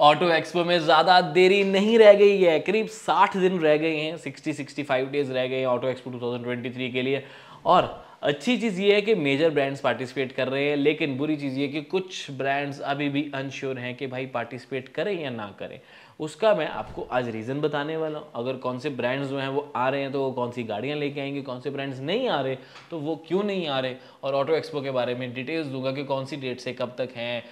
Auto expo में ज़्यादा देरी नहीं रह गई है करीब 60 दिन रह गए हैं 60 65 डेज रह गए हैं ऑटो एक्सपो 2023 के लिए और अच्छी चीज़ ये है कि मेजर ब्रांड्स पार्टिसिपेट कर रहे हैं लेकिन बुरी चीज़ ये कि कुछ ब्रांड्स अभी भी अनश्योर हैं कि भाई पार्टिसिपेट करें या ना करें उसका मैं आपको आज रीज़न बताने वाला हूँ अगर कौन से ब्रांड्स जो हैं वो आ रहे हैं तो वो कौन सी गाड़ियाँ लेके आएंगे कौन से ब्रांड्स नहीं आ रहे तो वो क्यों नहीं आ रहे और ऑटो एक्सपो के बारे में डिटेल्स दूंगा कि कौन सी डेट से कब तक हैं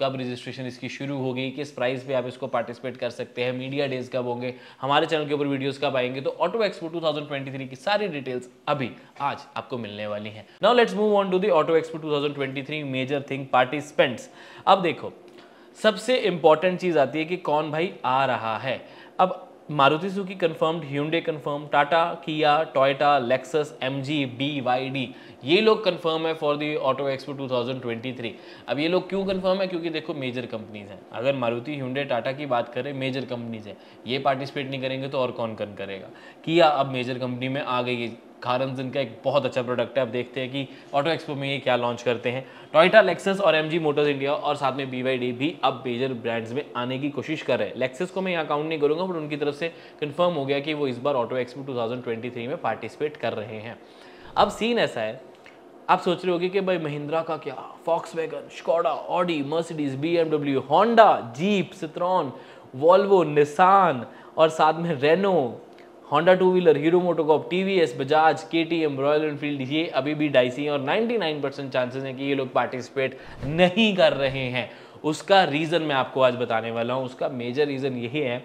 कब रजिस्ट्रेशन इसकी शुरू होगी किस प्राइस पे आप इसको पार्टिसिपेट कर सकते हैं मीडिया डेज कब होंगे हमारे चैनल के ऊपर वीडियोज़ कब आएंगे तो ऑटो एक्सपो टू की सारी डिटेल्स अभी आज आपको मिलने वाली हैं now let's move on to the auto expo two major thing participants अब देखो सबसे इंपॉर्टेंट चीज़ आती है कि कौन भाई आ रहा है अब Maruti Suzuki confirmed Hyundai confirm Tata किया टोयोटा लेक्सस वाई डी ये लोग कंफर्म है फॉर दी ऑटो एक्सपो 2023 अब ये लोग क्यों कंफर्म है क्योंकि देखो मेजर कंपनीज हैं अगर मारुति ह्यूंडे टाटा की बात करें मेजर कंपनीज हैं ये पार्टिसिपेट नहीं करेंगे तो और कौन कन करेगा किया अब मेजर कंपनी में आ गई खारन जिन का एक बहुत अच्छा प्रोडक्ट है आप देखते हैं कि ऑटो एक्सपो में ये क्या लॉन्च करते हैं टोयटा लेक्सस और जी मोटर्स इंडिया और साथ में बी भी अब मेजर ब्रांड्स में आने की कोशिश कर रहे हैं लेक्सस को मैं यहाँ काउंट नहीं करूँगा बट उनकी तरफ से कन्फर्म हो गया कि वो इस बार ऑटो एक्सपो थ्री में पार्टिसिपेट कर रहे हैं अब सीन ऐसा है आप सोच रहे होगे कि भाई महिंद्रा का क्या Volkswagen Skoda Audi Mercedes BMW Honda Jeep Citroen Volvo Nissan और साथ में Renault Honda two wheeler Hero MotoCorp TVS Bajaj KTM Royal Enfield ये अभी भी डाइसी हैं और 99 परसेंट चांसेस हैं कि ये लोग पार्टिसिपेट नहीं कर रहे हैं उसका रीज़न मैं आपको आज बताने वाला हूँ उसका मेजर रीज़न यही है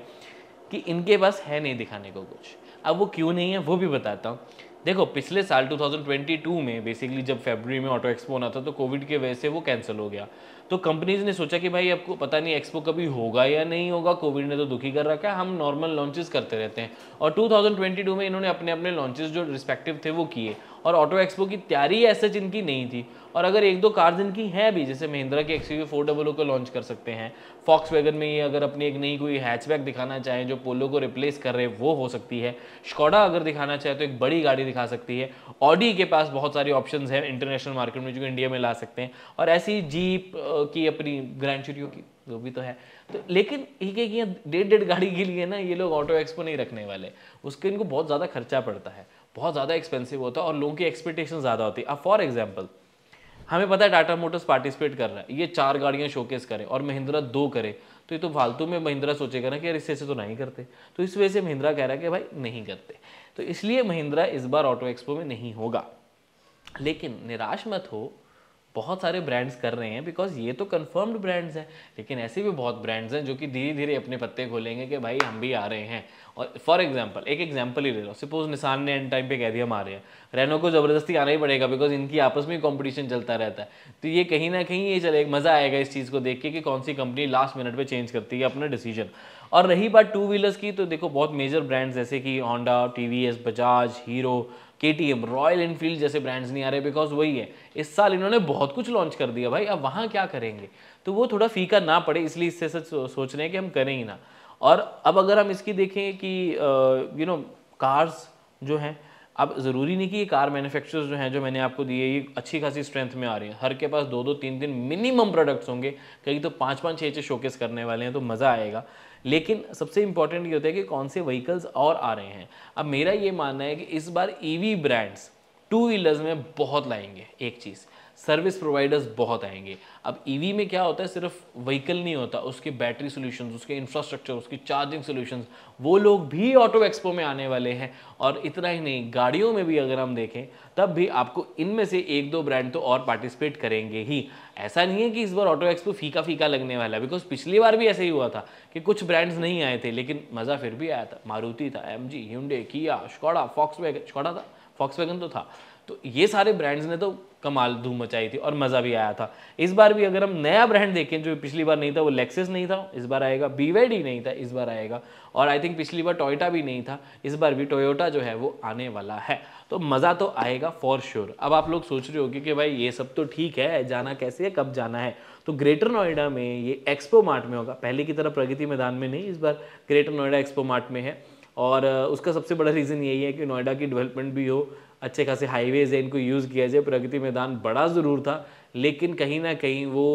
कि इनके पास है नहीं दिखाने को कुछ अब वो क्यों नहीं है वो भी बताता हूँ देखो पिछले साल 2022 में बेसिकली जब फेबर में ऑटो एक्सपो होना था तो कोविड के वजह से वो कैंसिल हो गया तो कंपनीज ने सोचा कि भाई आपको पता नहीं एक्सपो कभी होगा या नहीं होगा कोविड ने तो दुखी कर रखा है हम नॉर्मल लॉन्चेस करते रहते हैं और 2022 में इन्होंने अपने अपने लॉन्चेस जो रिस्पेक्टिव थे वो किए और ऑटो एक्सपो की तैयारी ऐसे जिनकी नहीं थी और अगर एक दो कार्स इनकी हैं भी जैसे महिंद्रा के X U four double O को लॉन्च कर सकते हैं फॉक्स वैगन में ये अगर अपनी एक नई कोई हैचबैक दिखाना चाहें जो पोलो को रिप्लेस कर रहे वो हो सकती है शिकॉडा अगर दिखाना चाहे तो एक बड़ी गाड़ी दिखा सकती है ऑडी के पास बहुत सारे ऑप्शन हैं इंटरनेशनल मार्केट में जो इंडिया में ला सकते हैं और ऐसी जीप की अपनी ग्रैंड चूरियो की वो भी तो है तो लेकिन एक एक डेढ़ डेढ़ गाड़ी के लिए ना ये लोग ऑटो एक्सपो नहीं रखने वाले उसके इनको बहुत ज़्यादा खर्चा पड़ता है बहुत ज़्यादा एक्सपेंसिव होता है और लोगों की एक्सपेक्टेशन ज़्यादा होती है अब फॉर एग्जाम्पल हमें पता है टाटा मोटर्स पार्टिसिपेट कर रहा है ये चार गाड़ियाँ शोकेस करें और महिंद्रा दो करे तो ये तो फालतू में महिंद्रा सोचेगा ना कि यार इससे तो नहीं करते तो इस वजह से महिंद्रा कह रहा है कि भाई नहीं करते तो इसलिए महिंद्रा इस बार ऑटो एक्सपो में नहीं होगा लेकिन निराश मत हो बहुत सारे ब्रांड्स कर रहे हैं बिकॉज ये तो कन्फर्म्ड ब्रांड्स हैं लेकिन ऐसे भी बहुत ब्रांड्स हैं जो कि धीरे धीरे अपने पत्ते खोलेंगे कि भाई हम भी आ रहे हैं और फॉर एग्जाम्पल एक एग्जाम्पल ही ले लो सपोज निशान ने एंड टाइम पे कह दिया हम आ रहे हैं रेनो को ज़बरदस्ती आना ही पड़ेगा बिकॉज इनकी आपस में कॉम्पिटिशन चलता रहता है तो ये कहीं ना कहीं ये चले मज़ा आएगा इस चीज़ को देख के कि कौन सी कंपनी लास्ट मिनट पर चेंज करती है अपना डिसीजन और रही बात टू व्हीलर्स की तो देखो बहुत मेजर ब्रांड्स जैसे कि Honda T V S Bajaj Hero K T M Royal Enfield जैसे ब्रांड्स नहीं आ रहे बिकॉज वही है इस साल इन्होंने बहुत कुछ लॉन्च कर दिया भाई अब वहाँ क्या करेंगे तो वो थोड़ा फीका ना पड़े इसलिए इससे सच सोच रहे हैं कि हम करें ही ना और अब अगर हम इसकी देखें कि यू नो कार्स जो हैं अब ज़रूरी नहीं कि ये कार मैन्युफैक्चरर्स जो हैं जो मैंने आपको दिए ये अच्छी खासी स्ट्रेंथ में आ रही हैं हर के पास दो दो तीन तीन मिनिमम प्रोडक्ट्स होंगे कहीं तो पाँच पाँच छः छः शोकेस करने वाले हैं तो मज़ा आएगा लेकिन सबसे इंपॉर्टेंट ये होता है कि कौन से व्हीकल्स और आ रहे हैं अब मेरा ये मानना है कि इस बार ईवी ब्रांड्स टू व्हीलर्स में बहुत लाएंगे एक चीज़ सर्विस प्रोवाइडर्स बहुत आएंगे अब ईवी e में क्या होता है सिर्फ व्हीकल नहीं होता उसके बैटरी सोल्यूशन उसके इंफ्रास्ट्रक्चर उसकी चार्जिंग सोल्यूशन वो लोग भी ऑटो एक्सपो में आने वाले हैं और इतना ही नहीं गाड़ियों में भी अगर हम देखें तब भी आपको इनमें से एक दो ब्रांड तो और पार्टिसिपेट करेंगे ही ऐसा नहीं है कि इस बार ऑटो एक्सपो फीका फीका लगने वाला है बिकॉज पिछली बार भी ऐसे ही हुआ था कि कुछ ब्रांड्स नहीं आए थे लेकिन मज़ा फिर भी आया था मारुति था M G Hyundai Kia Skoda Volkswagen Skoda था फॉक्स वैगन तो था तो ये सारे ब्रांड्स ने तो कमाल धूम मचाई थी और मज़ा भी आया था इस बार भी अगर हम नया ब्रांड देखें जो पिछली बार नहीं था वो लेक्सिस नहीं था इस बार आएगा बी नहीं था इस बार आएगा और आई थिंक पिछली बार टोयोटा भी नहीं था इस बार भी टोयोटा जो है वो आने वाला है तो मज़ा तो आएगा फॉर श्योर sure. अब आप लोग सोच रहे होगे कि भाई ये सब तो ठीक है जाना कैसे है कब जाना है तो ग्रेटर नोएडा में ये एक्सपो मार्ट में होगा पहले की तरह प्रगति मैदान में नहीं इस बार ग्रेटर नोएडा एक्सपो मार्ट में है और उसका सबसे बड़ा रीज़न यही है कि नोएडा की डेवलपमेंट भी हो अच्छे खासे हाईवेज़ हैं इनको यूज़ किया जाए प्रगति मैदान बड़ा ज़रूर था लेकिन कहीं ना कहीं वो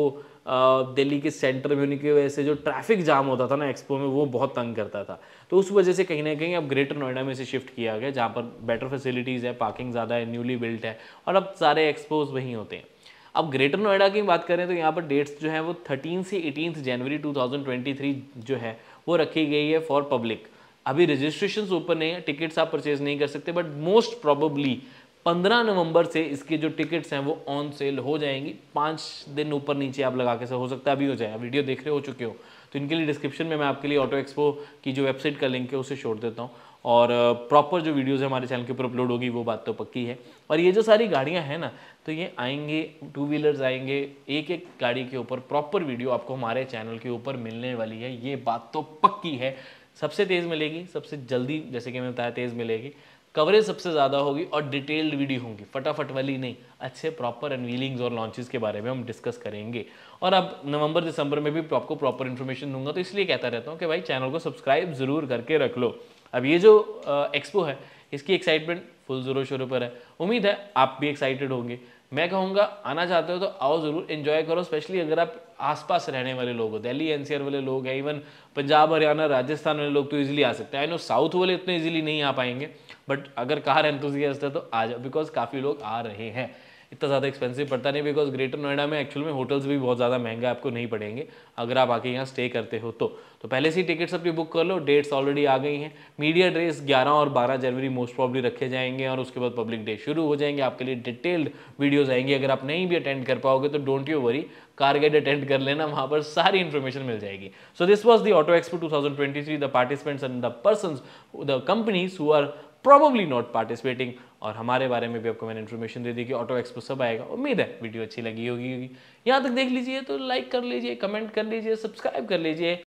दिल्ली के सेंटर में होने की वजह से जो ट्रैफिक जाम होता था ना एक्सपो में वो बहुत तंग करता था तो उस वजह से कहीं ना कहीं अब ग्रेटर नोएडा में से शिफ्ट किया गया जहाँ पर बेटर फैसिलिटीज़ है पार्किंग ज़्यादा है न्यूली बिल्ट है और अब सारे एक्सपोज वहीं होते हैं अब ग्रेटर नोएडा की बात करें तो यहाँ पर डेट्स जो है वो थर्टीन से एटीन जनवरी टू जो है वो रखी गई है फॉर पब्लिक अभी रजिस्ट्रेशन ओपन है टिकट्स आप परचेज नहीं कर सकते बट मोस्ट प्रोबली 15 नवंबर से इसके जो टिकट्स हैं वो ऑन सेल हो जाएंगी पाँच दिन ऊपर नीचे आप लगा के से हो सकता है अभी हो जाए वीडियो देख रहे हो चुके हो तो इनके लिए डिस्क्रिप्शन में मैं आपके लिए ऑटो एक्सपो की जो वेबसाइट का लिंक है उसे छोड़ देता हूँ और प्रॉपर uh, जो वीडियोज़ हमारे चैनल के ऊपर अपलोड होगी वो बात तो पक्की है और ये जो सारी गाड़ियाँ हैं ना तो ये आएंगे टू व्हीलर्स आएंगे एक एक गाड़ी के ऊपर प्रॉपर वीडियो आपको हमारे चैनल के ऊपर मिलने वाली है ये बात तो पक्की है सबसे तेज़ मिलेगी सबसे जल्दी जैसे कि मैंने बताया तेज़ मिलेगी कवरेज सबसे ज़्यादा होगी और डिटेल्ड वीडियो होंगी फटाफट वाली नहीं अच्छे प्रॉपर अनवीलिंग्स और लॉन्चेस के बारे में हम डिस्कस करेंगे और अब नवंबर दिसंबर में भी आपको प्रॉपर इन्फॉर्मेशन दूंगा तो इसलिए कहता रहता हूँ कि भाई चैनल को सब्सक्राइब ज़रूर करके रख लो अब ये जो एक्सपो है इसकी एक्साइटमेंट फुल ज़ोरों शोरों पर है उम्मीद है आप भी एक्साइटेड होंगे मैं कहूँगा आना चाहते हो तो आओ ज़रूर इन्जॉय करो स्पेशली अगर आप आसपास रहने वाले लोग हो दिल्ली एनसीआर वाले लोग हैं इवन पंजाब हरियाणा राजस्थान वाले लोग तो ईजिली आ सकते हैं आई नो साउथ वाले इतने ईजिली नहीं आ पाएंगे बट अगर कार एंथुजियास्ट है तो आ जाओ बिकॉज काफ़ी लोग आ रहे हैं इतना ज़्यादा एक्सपेंसिव पड़ता नहीं बिकॉज ग्रेटर नोएडा में एक्चुअल में होटल्स भी बहुत ज़्यादा महंगे आपको नहीं पड़ेंगे अगर आप आके यहाँ स्टे करते हो तो तो पहले से ही टिकट्स अपनी बुक कर लो डेट्स ऑलरेडी आ गई हैं मीडिया ड्रेस 11 और 12 जनवरी मोस्ट प्रॉब्ली रखे जाएंगे और उसके बाद पब्लिक डे शुरू हो जाएंगे आपके लिए डिटेल्ड वीडियोज़ आएंगी अगर आप नहीं भी अटेंड कर पाओगे तो don't you worry car guide attend कर लेना वहाँ पर सारी इन्फॉर्मेशन मिल जाएगी so this was the auto expo three the participants and the person the companies who are probably not participating और हमारे बारे में भी आपको मैंने इन्फॉर्मेशन दे दी कि ऑटो एक्सपो सब आएगा उम्मीद है वीडियो अच्छी लगी होगी यहाँ तक देख लीजिए तो लाइक कर लीजिए कमेंट कर लीजिए सब्सक्राइब कर लीजिए